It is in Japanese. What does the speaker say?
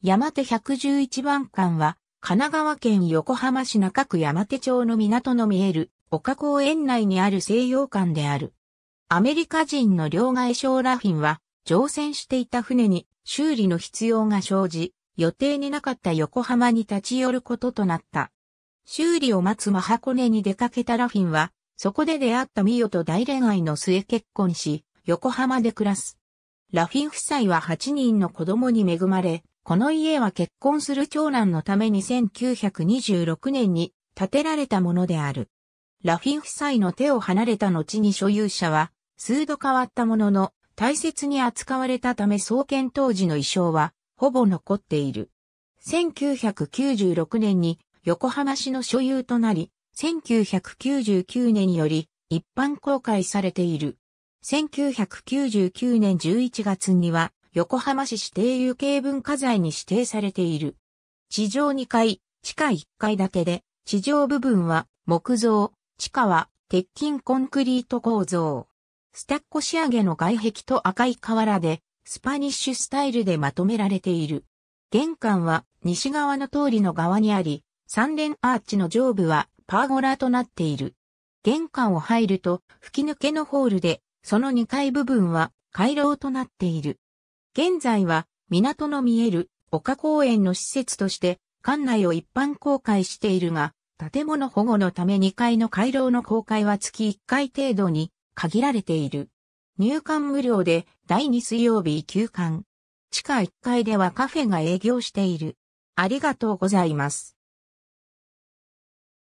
山手111番館は、神奈川県横浜市中区山手町の港の見える、丘公園内にある西洋館である。アメリカ人の両替商ラフィンは、乗船していた船に修理の必要が生じ、予定になかった横浜に立ち寄ることとなった。修理を待つマハコネに出かけたラフィンは、そこで出会ったミヨと大恋愛の末結婚し、横浜で暮らす。ラフィン夫妻は8人の子供に恵まれ、この家は結婚する長男のために1926年に建てられたものである。ラフィン夫妻の手を離れた後に所有者は数度変わったものの大切に扱われたため創建当時の衣装はほぼ残っている。1996年に横浜市の所有となり、1999年より一般公開されている。1999年11月には横浜市指定有形文化財に指定されている。地上2階、地下1階だけで、地上部分は木造、地下は鉄筋コンクリート構造。スタッコ仕上げの外壁と赤い瓦で、スパニッシュスタイルでまとめられている。玄関は西側の通りの側にあり、三連アーチの上部はパーゴラとなっている。玄関を入ると吹き抜けのホールで、その2階部分は回廊となっている。現在は港の見える丘公園の施設として館内を一般公開しているが、建物保護のため2階の回廊の公開は月1回程度に限られている。入館無料で第2水曜日休館。地下1階ではカフェが営業している。ありがとうございます。